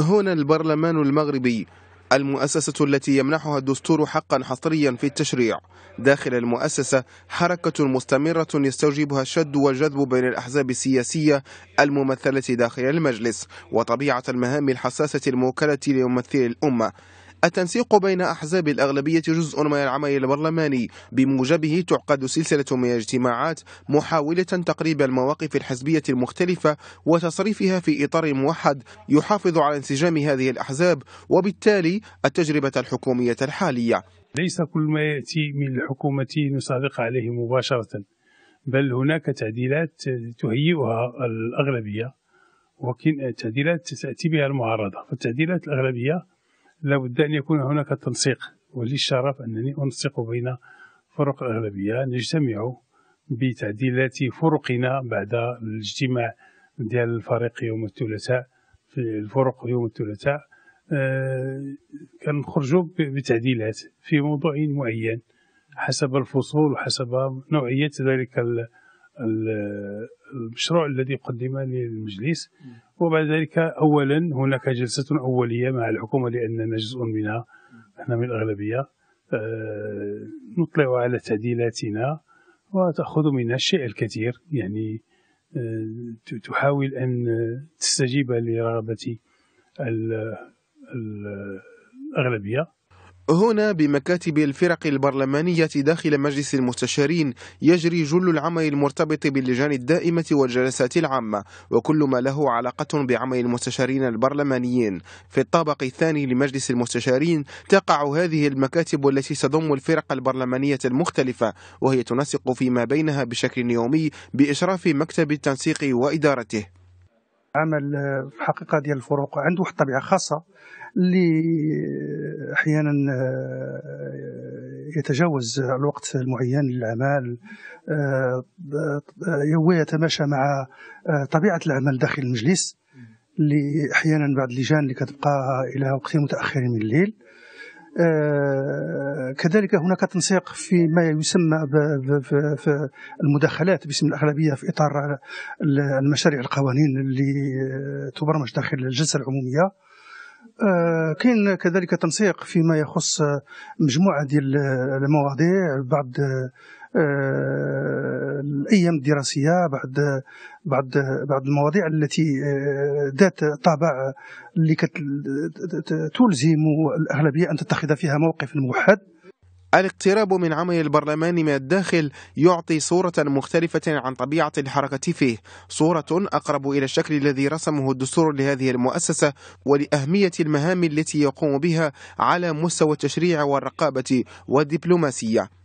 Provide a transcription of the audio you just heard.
هنا البرلمان المغربي المؤسسة التي يمنحها الدستور حقا حصريا في التشريع داخل المؤسسة حركة مستمرة يستوجبها الشد والجذب بين الأحزاب السياسية الممثلة داخل المجلس وطبيعة المهام الحساسة الموكلة لممثل الأمة التنسيق بين أحزاب الأغلبية جزء من العمل البرلماني بموجبه تعقد سلسلة من الاجتماعات محاولة تقريب المواقف الحزبية المختلفة وتصريفها في إطار موحد يحافظ على انسجام هذه الأحزاب وبالتالي التجربة الحكومية الحالية ليس كل ما يأتي من الحكومة نصادق عليه مباشرة بل هناك تعديلات تهيئها الأغلبية التعديلات تأتي بها المعارضة فالتعديلات الأغلبية لابد أن يكون هناك تنسيق ولي الشرف أنني أنسق بين فرق الأغلبية نجتمع بتعديلات فرقنا بعد الاجتماع ديال الفريق يوم الثلاثاء في الفرق يوم الثلاثاء أه كنخرجوا بتعديلات في موضوع معين حسب الفصول وحسب نوعية ذلك المشروع الذي قدم للمجلس وبعد ذلك أولا هناك جلسة أولية مع الحكومة لأننا جزء منها نحن من الأغلبية آه، نطلع على تعديلاتنا وتأخذ منا الشيء الكثير يعني آه، تحاول أن تستجيب لرغبة الأغلبية هنا بمكاتب الفرق البرلمانية داخل مجلس المستشارين يجري جل العمل المرتبط باللجان الدائمة والجلسات العامة وكل ما له علاقة بعمل المستشارين البرلمانيين في الطابق الثاني لمجلس المستشارين تقع هذه المكاتب التي تضم الفرق البرلمانية المختلفة وهي تنسق فيما بينها بشكل يومي بإشراف مكتب التنسيق وإدارته عمل في الحقيقة ديال الفروق عنده واحد الطبيعة خاصة اللي احيانا آه، يتجاوز الوقت المعين للعمل آه، آه، ويتماشى مع طبيعه العمل داخل المجلس اللي احيانا بعض اللجان اللي كتبقى الى وقت متاخر من الليل كذلك هناك تنسيق في ما يسمى المداخلات باسم الأغلبية في إطار المشاريع القوانين اللي تبرمج داخل الجلسة العمومية آه، كاين كذلك تنسيق فيما يخص مجموعه ديال المواضيع بعد آه، الايام الدراسيه بعد بعد بعد المواضيع التي آه، ذات طابع اللي تلزم الاغلبيه ان تتخذ فيها موقف موحد الاقتراب من عمل البرلمان من الداخل يعطي صورة مختلفة عن طبيعة الحركة فيه صورة أقرب إلى الشكل الذي رسمه الدستور لهذه المؤسسة ولأهمية المهام التي يقوم بها على مستوى التشريع والرقابة والدبلوماسية